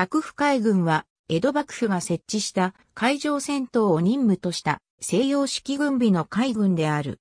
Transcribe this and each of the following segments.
幕府海軍は、江戸幕府が設置した海上戦闘を任務とした西洋式軍備の海軍である。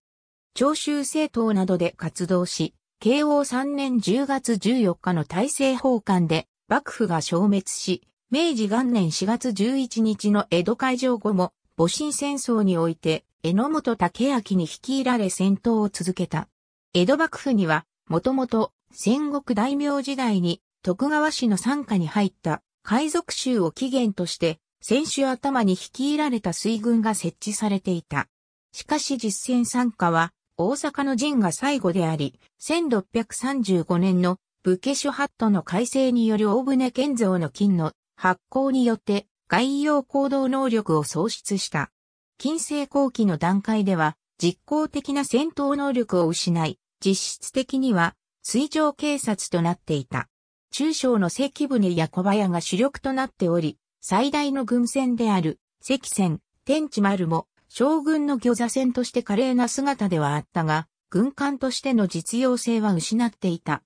長州政党などで活動し、慶応3年10月14日の大政奉還で幕府が消滅し、明治元年4月11日の江戸海上後も、戊辰戦争において、榎本武明に率いられ戦闘を続けた。江戸幕府には、もともと戦国大名時代に徳川氏の傘下に入った海賊州を起源として、選手頭に率いられた水軍が設置されていた。しかし実戦参加は、大阪の陣が最後であり、1635年の武家諸法度の改正による大船建造の金の発行によって外洋行動能力を喪失した。近世後期の段階では実効的な戦闘能力を失い、実質的には水上警察となっていた。中小の関船や小林が主力となっており、最大の軍船である関船、天地丸も将軍の魚座船として華麗な姿ではあったが、軍艦としての実用性は失っていた。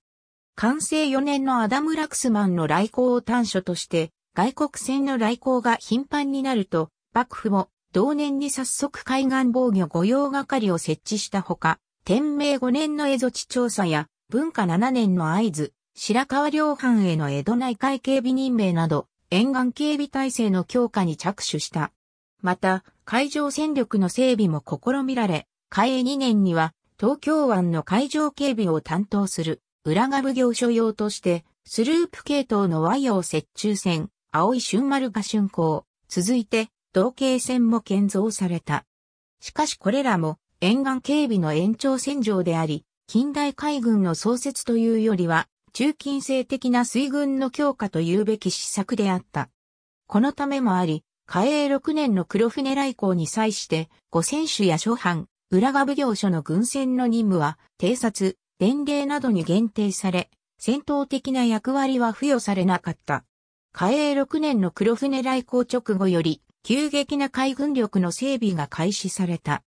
完成4年のアダム・ラクスマンの来航を端緒として、外国船の来航が頻繁になると、幕府も同年に早速海岸防御御用係を設置したほか、天明5年の蝦夷地調査や文化7年の合図、白川両藩への江戸内海警備任命など、沿岸警備体制の強化に着手した。また、海上戦力の整備も試みられ、海江2年には、東京湾の海上警備を担当する、浦賀部業所用として、スループ系統の和洋折衷船、青い春丸が竣工、続いて、同型船も建造された。しかしこれらも、沿岸警備の延長線上であり、近代海軍の創設というよりは、中近世的な水軍の強化というべき施策であった。このためもあり、嘉永6年の黒船来航に際して、五選手や諸藩、浦賀奉行所の軍船の任務は、偵察、伝令などに限定され、戦闘的な役割は付与されなかった。嘉永6年の黒船来航直後より、急激な海軍力の整備が開始された。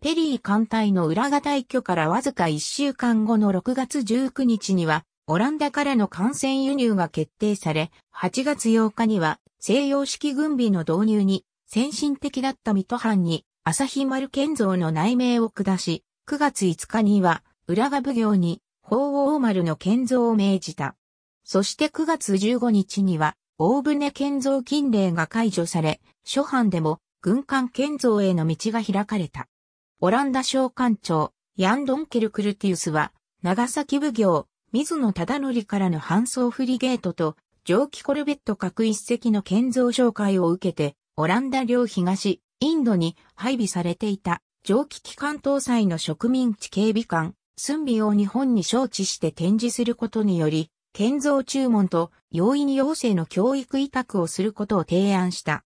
ペリー艦隊の浦賀退去からわずか1週間後の6月19日には、オランダからの艦船輸入が決定され、8月8日には西洋式軍備の導入に先進的だった水戸藩に朝日丸建造の内命を下し、9月5日には浦賀奉行に法王丸の建造を命じた。そして9月15日には大船建造禁令が解除され、諸藩でも軍艦建造への道が開かれた。オランダ商館長、ヤン・ドンケルクルティウスは、長崎奉行、水野忠則からの搬送フリゲートと、蒸気コルベット各一隻の建造紹介を受けて、オランダ領東、インドに配備されていた蒸気機関搭載の植民地警備官、スンビを日本に招致して展示することにより、建造注文と容易に要請の教育委託をすることを提案した。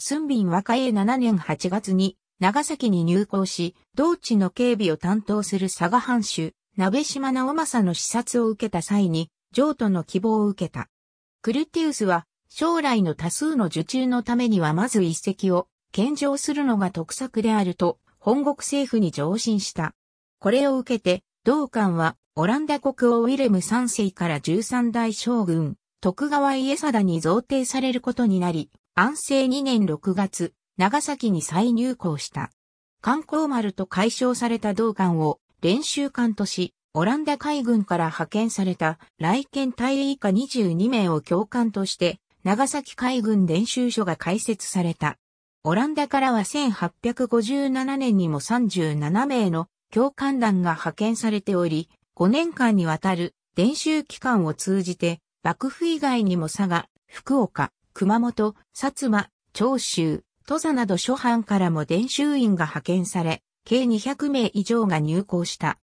スンビン和歌7年8月に長崎に入港し、同地の警備を担当する佐賀藩主、鍋島直政の視察を受けた際に、譲渡の希望を受けた。クルティウスは、将来の多数の受注のためにはまず一石を献上するのが得策であると、本国政府に上申した。これを受けて、同館は、オランダ国王ウィレム3世から13代将軍、徳川家貞に贈呈されることになり、安政2年6月、長崎に再入港した。観光丸と解消された同館を練習艦とし、オランダ海軍から派遣された来県隊以下22名を教官として、長崎海軍練習所が開設された。オランダからは1857年にも37名の教官団が派遣されており、5年間にわたる練習期間を通じて、幕府以外にも佐賀、福岡、熊本、薩摩、長州、土佐など諸藩からも練習員が派遣され、計200名以上が入港した。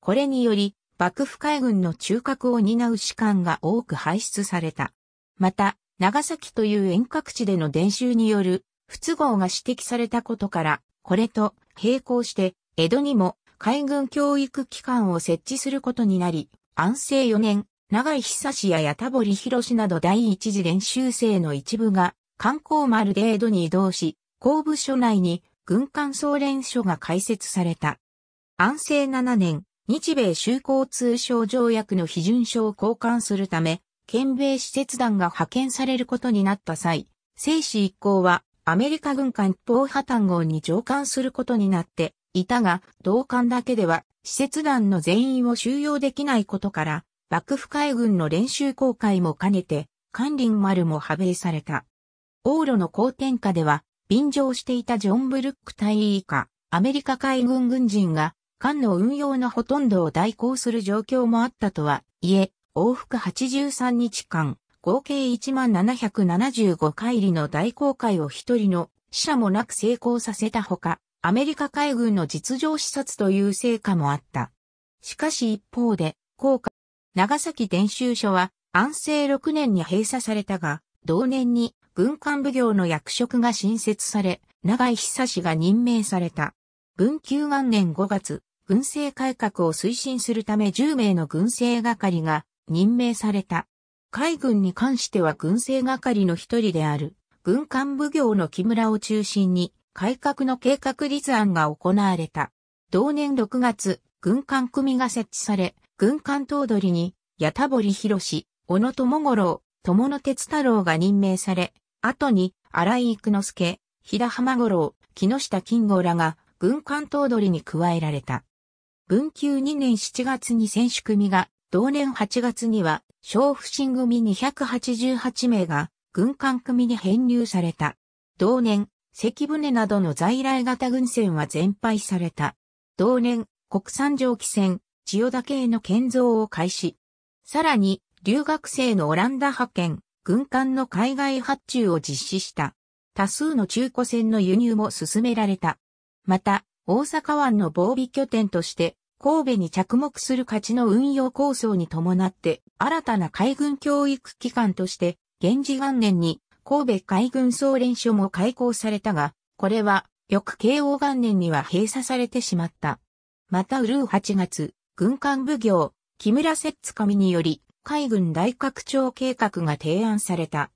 これにより、幕府海軍の中核を担う士官が多く輩出された。また、長崎という遠隔地での伝習による不都合が指摘されたことから、これと並行して、江戸にも海軍教育機関を設置することになり、安政4年、長井久志や八田堀博など第一次練習生の一部が、観光丸で江戸に移動し、公部署内に軍艦総連署が開設された。安政7年、日米修好通商条約の批准書を交換するため、県米施設団が派遣されることになった際、生死一行はアメリカ軍艦一方破綻号に上艦することになっていたが、同艦だけでは施設団の全員を収容できないことから、幕府海軍の練習公開も兼ねて、官林丸も派兵された。往路の好天下では、便乗していたジョン・ブルック隊員以下、アメリカ海軍軍人が、艦の運用のほとんどを代行する状況もあったとはいえ、往復83日間、合計1775回りの大航海を一人の死者もなく成功させたほか、アメリカ海軍の実情視察という成果もあった。しかし一方で、効果、長崎伝習所は安政6年に閉鎖されたが、同年に軍艦奉行の役職が新設され、長井久志が任命された。文久元年5月、軍政改革を推進するため10名の軍政係が任命された。海軍に関しては軍政係の一人である、軍艦奉行の木村を中心に、改革の計画立案が行われた。同年6月、軍艦組が設置され、軍艦頭取に、矢田堀博士、小野友五郎、友野哲太郎が任命され、後に、荒井育之助、平田浜五郎、木下金吾らが、軍艦頭取に加えられた。文久2年7月に選手組が、同年8月には、小不審組288名が、軍艦組に編入された。同年、関船などの在来型軍船は全廃された。同年、国産蒸気船、千代田系の建造を開始。さらに、留学生のオランダ派遣、軍艦の海外発注を実施した。多数の中古船の輸入も進められた。また、大阪湾の防備拠点として、神戸に着目する価値の運用構想に伴って、新たな海軍教育機関として、現時元年に神戸海軍総連署も開校されたが、これは、翌慶応元年には閉鎖されてしまった。また、ウルー8月、軍艦奉行、木村摂津上みにより、海軍大拡張計画が提案された。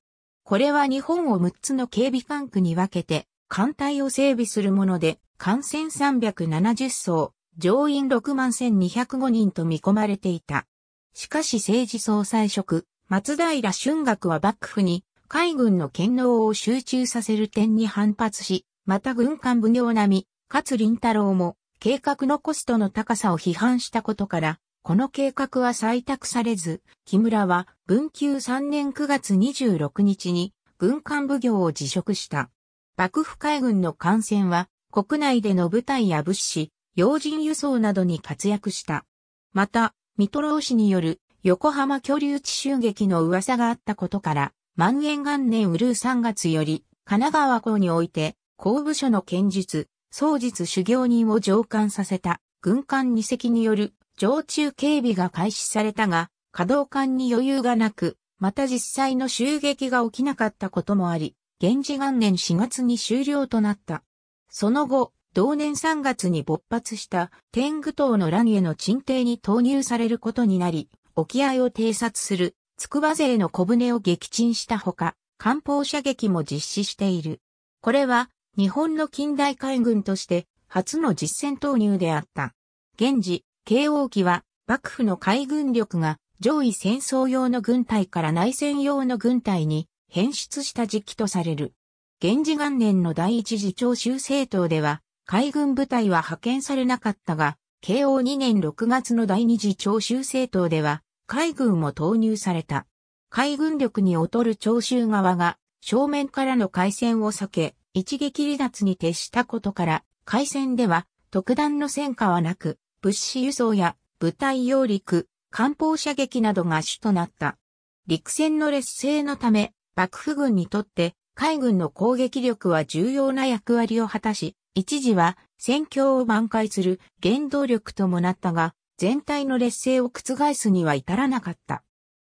これは日本を6つの警備管区に分けて、艦隊を整備するもので、艦船370艘、乗員6万1205人と見込まれていた。しかし政治総裁職、松平春学は幕府に海軍の権能を集中させる点に反発し、また軍艦奉行並み、勝林太郎も計画のコストの高さを批判したことから、この計画は採択されず、木村は文久3年9月26日に軍艦奉行を辞職した。幕府海軍の艦船は国内での部隊や物資、要人輸送などに活躍した。また、ミトロー氏による横浜居留地襲撃の噂があったことから、万円元年ウルー3月より、神奈川港において、公部署の剣術、総実修行人を上官させた、軍艦2隻による常駐警備が開始されたが、稼働艦に余裕がなく、また実際の襲撃が起きなかったこともあり、現時元年4月に終了となった。その後、同年3月に勃発した天狗島の乱への鎮定に投入されることになり、沖合を偵察する筑波勢の小舟を撃沈したほか、艦砲射撃も実施している。これは日本の近代海軍として初の実戦投入であった。現時、慶応期は、幕府の海軍力が上位戦争用の軍隊から内戦用の軍隊に変質した時期とされる。源氏元年の第一次長州政党では、海軍部隊は派遣されなかったが、慶応2年6月の第二次長州政党では、海軍も投入された。海軍力に劣る長州側が、正面からの海戦を避け、一撃離脱に徹したことから、海戦では、特段の戦果はなく、物資輸送や部隊揚陸、艦砲射撃などが主となった。陸戦の劣勢のため、幕府軍にとって海軍の攻撃力は重要な役割を果たし、一時は戦況を挽回する原動力ともなったが、全体の劣勢を覆すには至らなかった。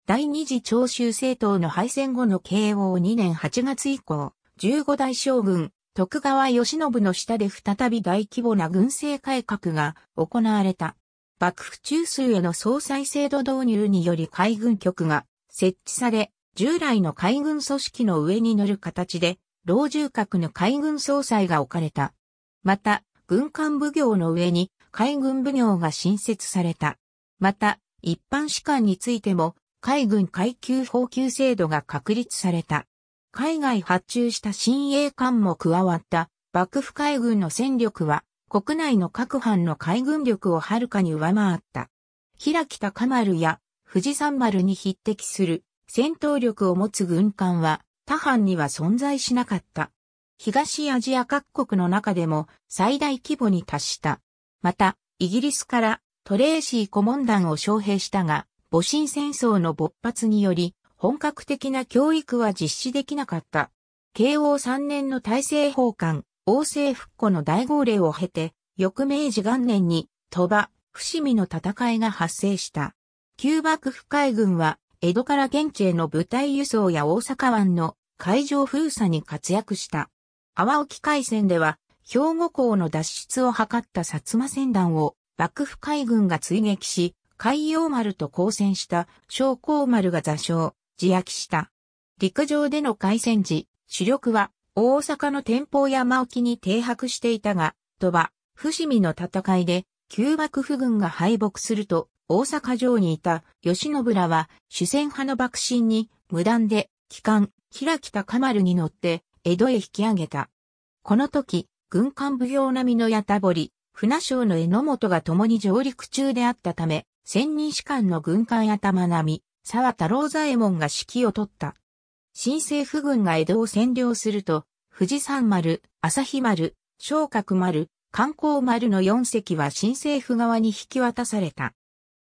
第二次長州政党の敗戦後の慶応2年8月以降、15代将軍、徳川慶喜の下で再び大規模な軍政改革が行われた。幕府中枢への総裁制度導入により海軍局が設置され、従来の海軍組織の上に乗る形で、老中閣の海軍総裁が置かれた。また、軍艦奉行の上に海軍奉行が新設された。また、一般士官についても海軍階級法級制度が確立された。海外発注した新鋭艦も加わった幕府海軍の戦力は国内の各藩の海軍力をはるかに上回った。平北カマルや富士山丸に匹敵する戦闘力を持つ軍艦は他藩には存在しなかった。東アジア各国の中でも最大規模に達した。また、イギリスからトレーシー顧問団を招聘したが、戊辰戦争の勃発により、本格的な教育は実施できなかった。慶応3年の大政奉還、王政復古の大号令を経て、翌明治元年に、鳥羽、伏見の戦いが発生した。旧幕府海軍は、江戸から現地への部隊輸送や大阪湾の海上封鎖に活躍した。阿波沖海戦では、兵庫港の脱出を図った薩摩船団を幕府海軍が追撃し、海洋丸と交戦した将校丸が座礁。自焼した。陸上での海戦時、主力は大阪の天保山沖に停泊していたが、鳥羽、伏見の戦いで、旧幕府軍が敗北すると、大阪城にいた吉信らは主戦派の爆心に無断で機関、平北高丸に乗って江戸へ引き上げた。この時、軍艦奉行並みのやたぼり、船省の榎本が共に上陸中であったため、千人士官の軍艦頭並み、沢太郎左衛門が指揮を取った。新政府軍が江戸を占領すると、富士山丸、朝日丸、昇格丸、観光丸の4隻は新政府側に引き渡された。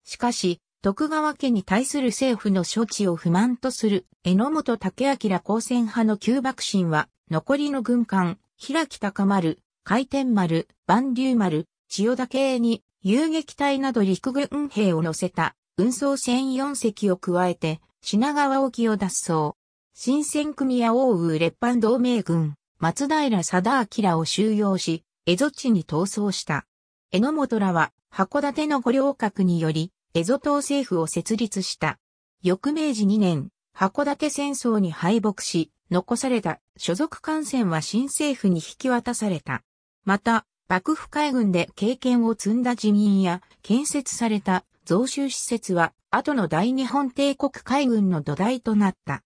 しかし、徳川家に対する政府の処置を不満とする、榎本武明高専派の旧幕臣は、残りの軍艦、平木高丸、回転丸、万竜丸、千代田系に、遊撃隊など陸軍兵を乗せた運送船4隻を加えて、品川沖を脱走。新選組や大羽列藩同盟軍、松平貞明を収容し、蝦夷地に逃走した。江ノ本らは、函館の五稜郭により、蝦夷島政府を設立した。翌明治2年、函館戦争に敗北し、残された所属艦船は新政府に引き渡された。また、幕府海軍で経験を積んだ人員や建設された増収施設は、後の大日本帝国海軍の土台となった。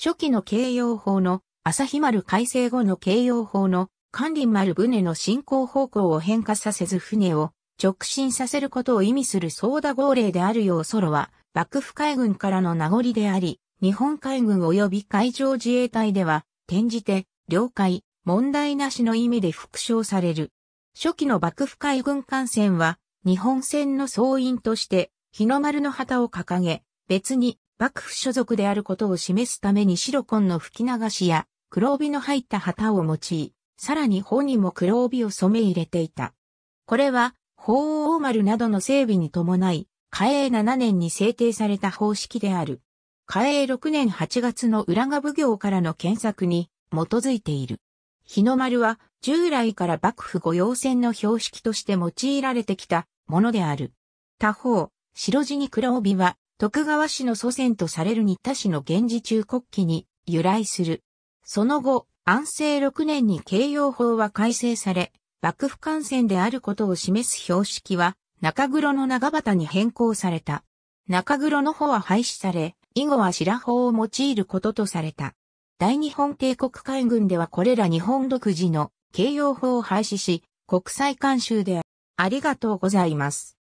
初期の慶養法の、朝日丸改正後の慶養法の、管理丸船の進行方向を変化させず船を直進させることを意味する相打号令であるようソロは、幕府海軍からの名残であり、日本海軍及び海上自衛隊では、転じて、了解、問題なしの意味で復唱される。初期の幕府海軍艦船は、日本船の総員として、日の丸の旗を掲げ、別に幕府所属であることを示すために白紺の吹き流しや黒帯の入った旗を用い、さらに頬にも黒帯を染め入れていた。これは、法王丸などの整備に伴い、嘉永7年に制定された方式である。嘉永6年8月の浦賀奉行からの検索に基づいている。日の丸は従来から幕府御用船の標識として用いられてきたものである。他方、白地に黒帯は徳川氏の祖先とされる新田氏の源氏中国旗に由来する。その後、安政6年に慶応法は改正され、幕府艦船であることを示す標識は中黒の長畑に変更された。中黒の方は廃止され、以後は白穂を用いることとされた。大日本帝国海軍ではこれら日本独自の形容法を廃止し、国際慣習でありがとうございます。